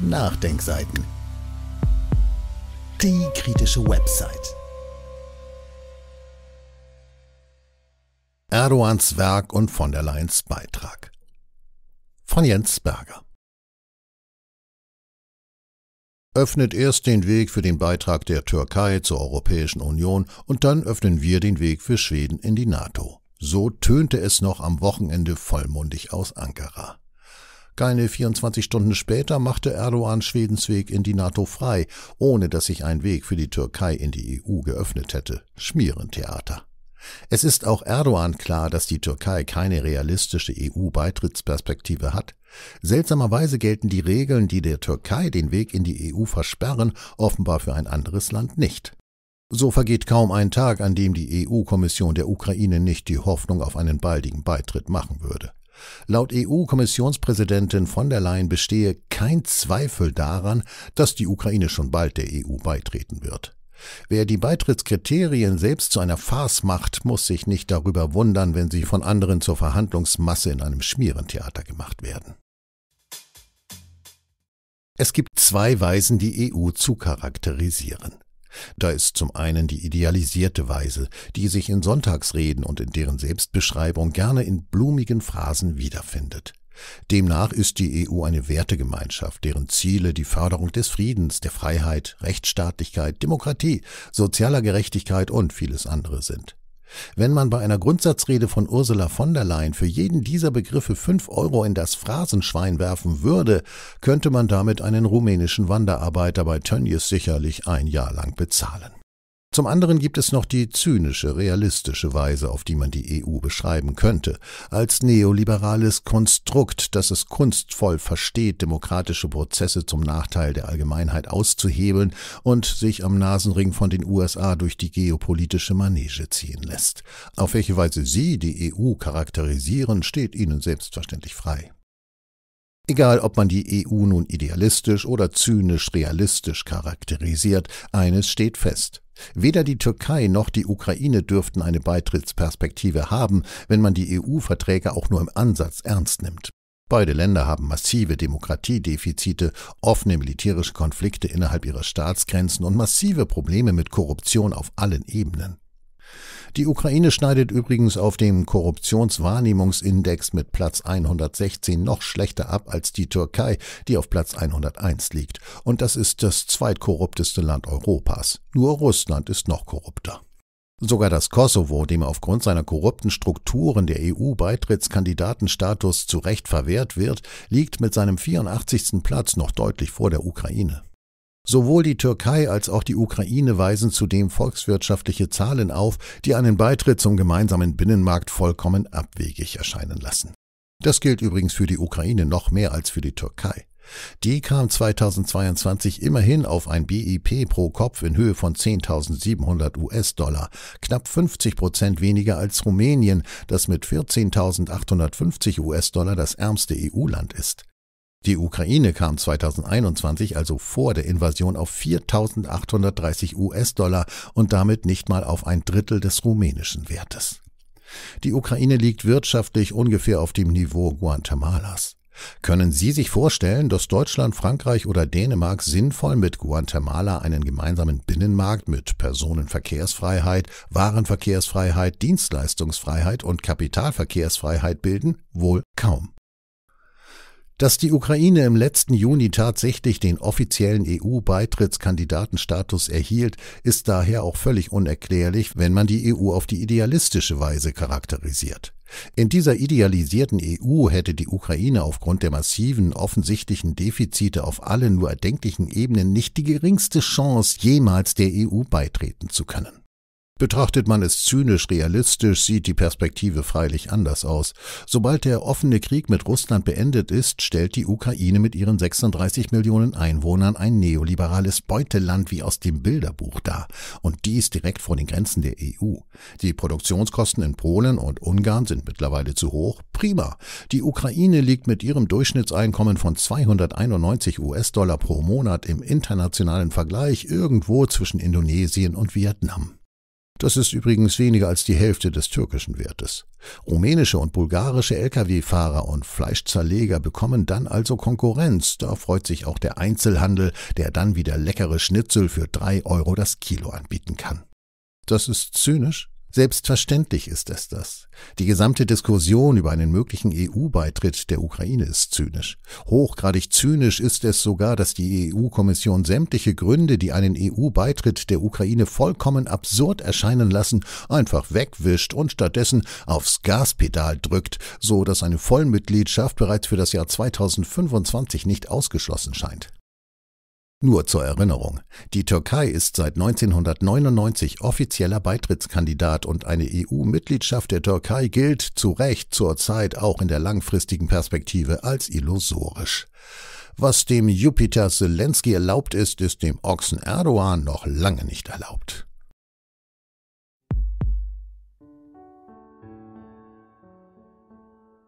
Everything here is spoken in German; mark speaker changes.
Speaker 1: Nachdenkseiten. Die kritische Website. Erdogans Werk und von der Leyen's Beitrag. Von Jens Berger. Öffnet erst den Weg für den Beitrag der Türkei zur Europäischen Union und dann öffnen wir den Weg für Schweden in die NATO. So tönte es noch am Wochenende vollmundig aus Ankara. Keine 24 Stunden später machte Erdogan Schwedens Weg in die NATO frei, ohne dass sich ein Weg für die Türkei in die EU geöffnet hätte. Schmierentheater. Es ist auch Erdogan klar, dass die Türkei keine realistische EU-Beitrittsperspektive hat. Seltsamerweise gelten die Regeln, die der Türkei den Weg in die EU versperren, offenbar für ein anderes Land nicht. So vergeht kaum ein Tag, an dem die EU-Kommission der Ukraine nicht die Hoffnung auf einen baldigen Beitritt machen würde. Laut EU-Kommissionspräsidentin von der Leyen bestehe kein Zweifel daran, dass die Ukraine schon bald der EU beitreten wird. Wer die Beitrittskriterien selbst zu einer Farce macht, muss sich nicht darüber wundern, wenn sie von anderen zur Verhandlungsmasse in einem Schmierentheater gemacht werden. Es gibt zwei Weisen, die EU zu charakterisieren. Da ist zum einen die idealisierte Weise, die sich in Sonntagsreden und in deren Selbstbeschreibung gerne in blumigen Phrasen wiederfindet. Demnach ist die EU eine Wertegemeinschaft, deren Ziele die Förderung des Friedens, der Freiheit, Rechtsstaatlichkeit, Demokratie, sozialer Gerechtigkeit und vieles andere sind. Wenn man bei einer Grundsatzrede von Ursula von der Leyen für jeden dieser Begriffe fünf Euro in das Phrasenschwein werfen würde, könnte man damit einen rumänischen Wanderarbeiter bei Tönnies sicherlich ein Jahr lang bezahlen. Zum anderen gibt es noch die zynische, realistische Weise, auf die man die EU beschreiben könnte, als neoliberales Konstrukt, das es kunstvoll versteht, demokratische Prozesse zum Nachteil der Allgemeinheit auszuhebeln und sich am Nasenring von den USA durch die geopolitische Manege ziehen lässt. Auf welche Weise Sie die EU charakterisieren, steht Ihnen selbstverständlich frei. Egal, ob man die EU nun idealistisch oder zynisch realistisch charakterisiert, eines steht fest. Weder die Türkei noch die Ukraine dürften eine Beitrittsperspektive haben, wenn man die EU-Verträge auch nur im Ansatz ernst nimmt. Beide Länder haben massive Demokratiedefizite, offene militärische Konflikte innerhalb ihrer Staatsgrenzen und massive Probleme mit Korruption auf allen Ebenen. Die Ukraine schneidet übrigens auf dem Korruptionswahrnehmungsindex mit Platz 116 noch schlechter ab als die Türkei, die auf Platz 101 liegt. Und das ist das zweitkorrupteste Land Europas. Nur Russland ist noch korrupter. Sogar das Kosovo, dem aufgrund seiner korrupten Strukturen der EU-Beitrittskandidatenstatus zu Recht verwehrt wird, liegt mit seinem 84. Platz noch deutlich vor der Ukraine. Sowohl die Türkei als auch die Ukraine weisen zudem volkswirtschaftliche Zahlen auf, die einen Beitritt zum gemeinsamen Binnenmarkt vollkommen abwegig erscheinen lassen. Das gilt übrigens für die Ukraine noch mehr als für die Türkei. Die kam 2022 immerhin auf ein BIP pro Kopf in Höhe von 10.700 US-Dollar, knapp 50 Prozent weniger als Rumänien, das mit 14.850 US-Dollar das ärmste EU-Land ist. Die Ukraine kam 2021, also vor der Invasion, auf 4.830 US-Dollar und damit nicht mal auf ein Drittel des rumänischen Wertes. Die Ukraine liegt wirtschaftlich ungefähr auf dem Niveau Guatemalas. Können Sie sich vorstellen, dass Deutschland, Frankreich oder Dänemark sinnvoll mit Guatemala einen gemeinsamen Binnenmarkt mit Personenverkehrsfreiheit, Warenverkehrsfreiheit, Dienstleistungsfreiheit und Kapitalverkehrsfreiheit bilden? Wohl kaum. Dass die Ukraine im letzten Juni tatsächlich den offiziellen EU-Beitrittskandidatenstatus erhielt, ist daher auch völlig unerklärlich, wenn man die EU auf die idealistische Weise charakterisiert. In dieser idealisierten EU hätte die Ukraine aufgrund der massiven, offensichtlichen Defizite auf allen nur erdenklichen Ebenen nicht die geringste Chance, jemals der EU beitreten zu können. Betrachtet man es zynisch realistisch, sieht die Perspektive freilich anders aus. Sobald der offene Krieg mit Russland beendet ist, stellt die Ukraine mit ihren 36 Millionen Einwohnern ein neoliberales Beuteland wie aus dem Bilderbuch dar. Und dies direkt vor den Grenzen der EU. Die Produktionskosten in Polen und Ungarn sind mittlerweile zu hoch. Prima. Die Ukraine liegt mit ihrem Durchschnittseinkommen von 291 US-Dollar pro Monat im internationalen Vergleich irgendwo zwischen Indonesien und Vietnam. Das ist übrigens weniger als die Hälfte des türkischen Wertes. Rumänische und bulgarische Lkw-Fahrer und Fleischzerleger bekommen dann also Konkurrenz. Da freut sich auch der Einzelhandel, der dann wieder leckere Schnitzel für drei Euro das Kilo anbieten kann. Das ist zynisch, Selbstverständlich ist es das. Die gesamte Diskussion über einen möglichen EU-Beitritt der Ukraine ist zynisch. Hochgradig zynisch ist es sogar, dass die EU-Kommission sämtliche Gründe, die einen EU-Beitritt der Ukraine vollkommen absurd erscheinen lassen, einfach wegwischt und stattdessen aufs Gaspedal drückt, so dass eine Vollmitgliedschaft bereits für das Jahr 2025 nicht ausgeschlossen scheint. Nur zur Erinnerung, die Türkei ist seit 1999 offizieller Beitrittskandidat und eine EU-Mitgliedschaft der Türkei gilt zu Recht zurzeit auch in der langfristigen Perspektive als illusorisch. Was dem Jupiter Zelensky erlaubt ist, ist dem Ochsen Erdogan noch lange nicht erlaubt.